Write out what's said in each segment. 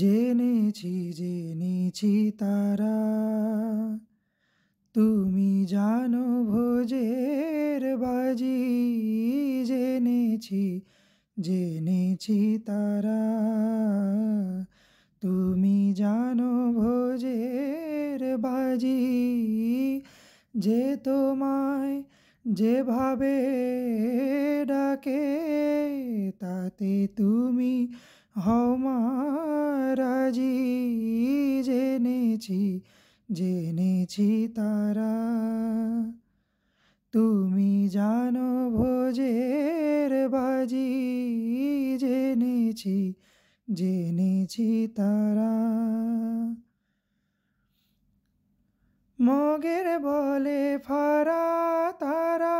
জেনেছি জেনেছি তারা তুমি জানো ভোজের বাজি জেনেছি জেনেছি তারা তুমি জানো ভোজের বাজি যে তোমায় যেভাবে ডাকে তাতে তুমি হও জেনেছি তারা তুমি জানো ভোজের বাজি জেনেছি জেনেছি তারা মগের বলে ফারা তারা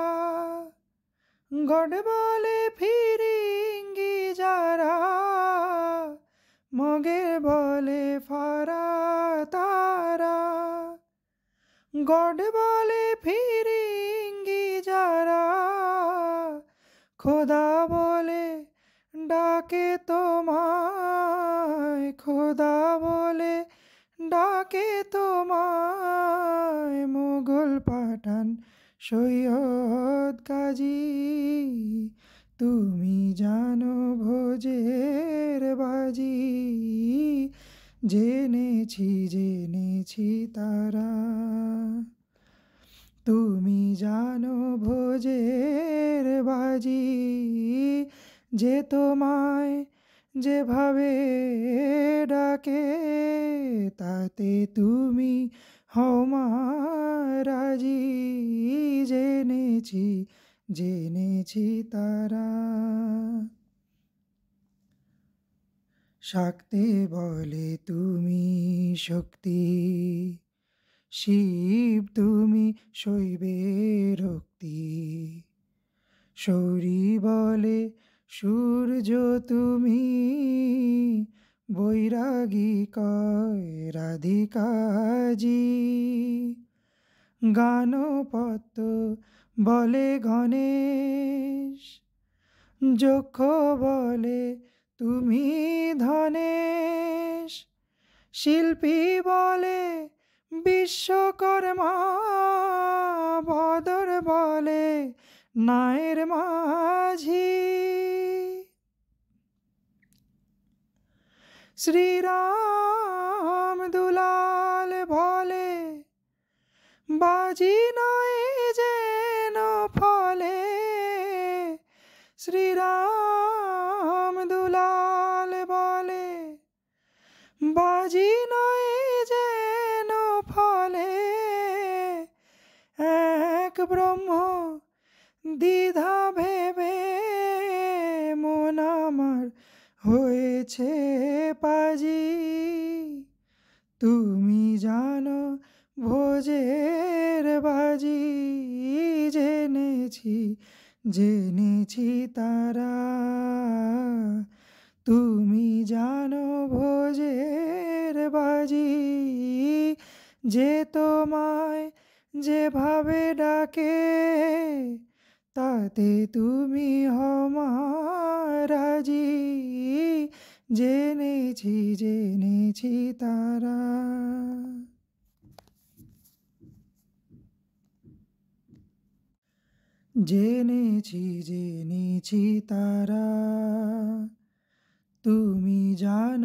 গড বলে ফিরিঙ্গি যারা মগের বলে ফারা তারা গড বলে ফিরিঙ্গি যারা খোদা বলে ডাকে তোমায় খোদা বলে ডাকে তোমায় মোগল পাঠান সৈয়দ কাজী তুমি জানো ভোজের বাজি জেনেছি জেনেছি তারা তুমি জানো ভোজের বাজি যে তোমায় যেভাবে ডাকে তাতে তুমি হমারাজি জেনেছি জেনেছি তারা শক্তি বলে তুমি শক্তি শিব তুমি শৈবে রক্তি শৌরী বলে সূর্য তুমি বৈরাগী কয় রাধিকাজি গানপত্র বলে গণেশ যক্ষ বলে তুমি ধনেশ শিল্পী বলে বিশ্বকর্মা বদর বলে নায়ের মাঝি শ্রীরাম দুলাল বলে বাজি বাজি নয় যেন ফলে এক ব্রহ্ম দ্বিধা ভেবে মন আমার হয়েছে পাজি তুমি জানো ভোজের বাজি জেনেছি জেনেছি তারা তুমি জানো ভোজ যে তোমায় যেভাবে ডাকে তাতে তুমি হমারাজি জেনেছি জেনেছি তারা জেনেছি জেনেছি তারা তুমি জানো